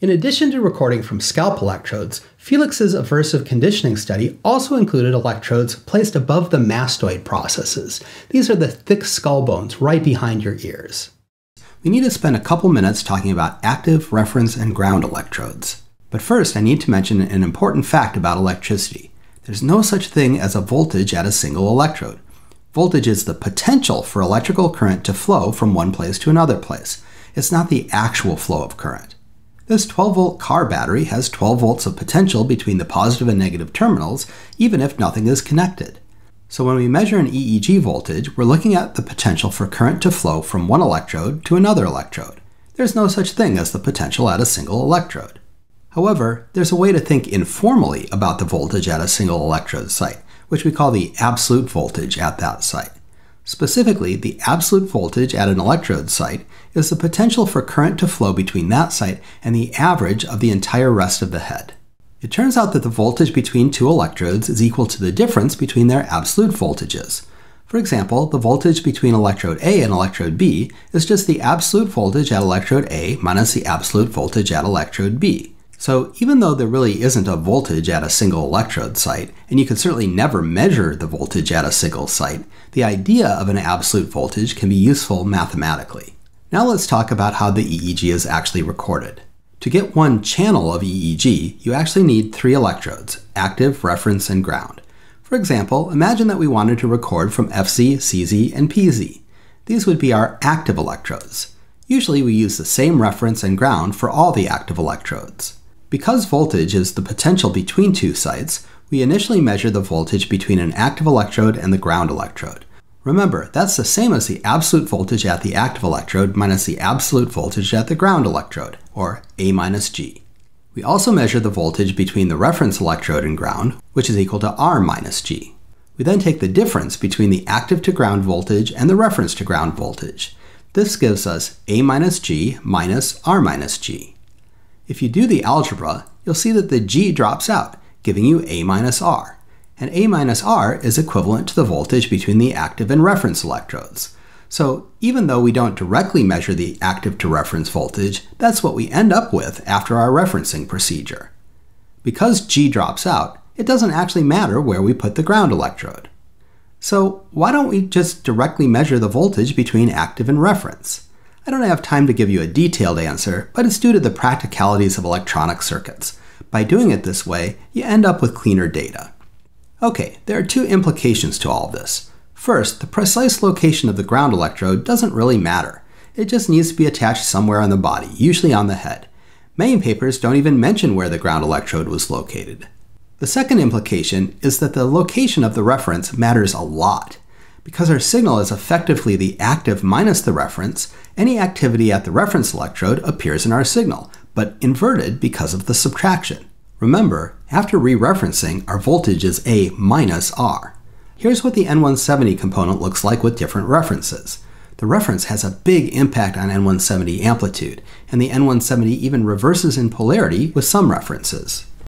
In addition to recording from scalp electrodes, Felix's aversive conditioning study also included electrodes placed above the mastoid processes. These are the thick skull bones right behind your ears. We need to spend a couple minutes talking about active, reference, and ground electrodes. But first, I need to mention an important fact about electricity. There's no such thing as a voltage at a single electrode. Voltage is the potential for electrical current to flow from one place to another place. It's not the actual flow of current. This 12 volt car battery has 12 volts of potential between the positive and negative terminals, even if nothing is connected. So when we measure an EEG voltage, we're looking at the potential for current to flow from one electrode to another electrode. There's no such thing as the potential at a single electrode. However, there's a way to think informally about the voltage at a single electrode site, which we call the absolute voltage at that site. Specifically, the absolute voltage at an electrode site is the potential for current to flow between that site and the average of the entire rest of the head. It turns out that the voltage between two electrodes is equal to the difference between their absolute voltages. For example, the voltage between electrode A and electrode B is just the absolute voltage at electrode A minus the absolute voltage at electrode B. So even though there really isn't a voltage at a single electrode site, and you can certainly never measure the voltage at a single site, the idea of an absolute voltage can be useful mathematically. Now let's talk about how the EEG is actually recorded. To get one channel of EEG, you actually need three electrodes, active, reference, and ground. For example, imagine that we wanted to record from FC, CZ, and PZ. These would be our active electrodes. Usually we use the same reference and ground for all the active electrodes. Because voltage is the potential between two sites, we initially measure the voltage between an active electrode and the ground electrode. Remember, that's the same as the absolute voltage at the active electrode minus the absolute voltage at the ground electrode, or A minus G. We also measure the voltage between the reference electrode and ground, which is equal to R minus G. We then take the difference between the active to ground voltage and the reference to ground voltage. This gives us A minus G minus R minus G. If you do the algebra, you'll see that the G drops out, giving you A minus R. And A minus R is equivalent to the voltage between the active and reference electrodes. So even though we don't directly measure the active to reference voltage, that's what we end up with after our referencing procedure. Because G drops out, it doesn't actually matter where we put the ground electrode. So why don't we just directly measure the voltage between active and reference? I don't have time to give you a detailed answer, but it's due to the practicalities of electronic circuits. By doing it this way, you end up with cleaner data. Okay, there are two implications to all this. First, the precise location of the ground electrode doesn't really matter. It just needs to be attached somewhere on the body, usually on the head. Many papers don't even mention where the ground electrode was located. The second implication is that the location of the reference matters a lot. Because our signal is effectively the active minus the reference, any activity at the reference electrode appears in our signal, but inverted because of the subtraction. Remember, after re-referencing, our voltage is A minus R. Here's what the N170 component looks like with different references. The reference has a big impact on N170 amplitude, and the N170 even reverses in polarity with some references.